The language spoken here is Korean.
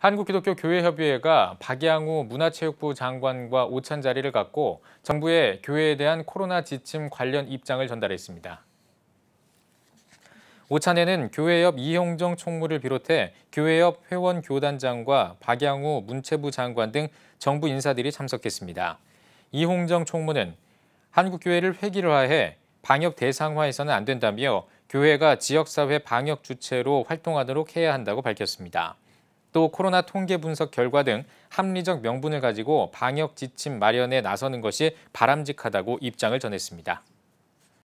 한국기독교교회협의회가 박양우 문화체육부 장관과 오찬 자리를 갖고 정부의 교회에 대한 코로나 지침 관련 입장을 전달했습니다. 오찬에는 교회협 이형정 총무를 비롯해 교회협 회원 교단장과 박양우 문체부 장관 등 정부 인사들이 참석했습니다. 이홍정 총무는 한국교회를 획일화해 방역 대상화해서는 안 된다며 교회가 지역사회 방역 주체로 활동하도록 해야 한다고 밝혔습니다. 또 코로나 통계 분석 결과 등 합리적 명분을 가지고 방역 지침 마련에 나서는 것이 바람직하다고 입장을 전했습니다.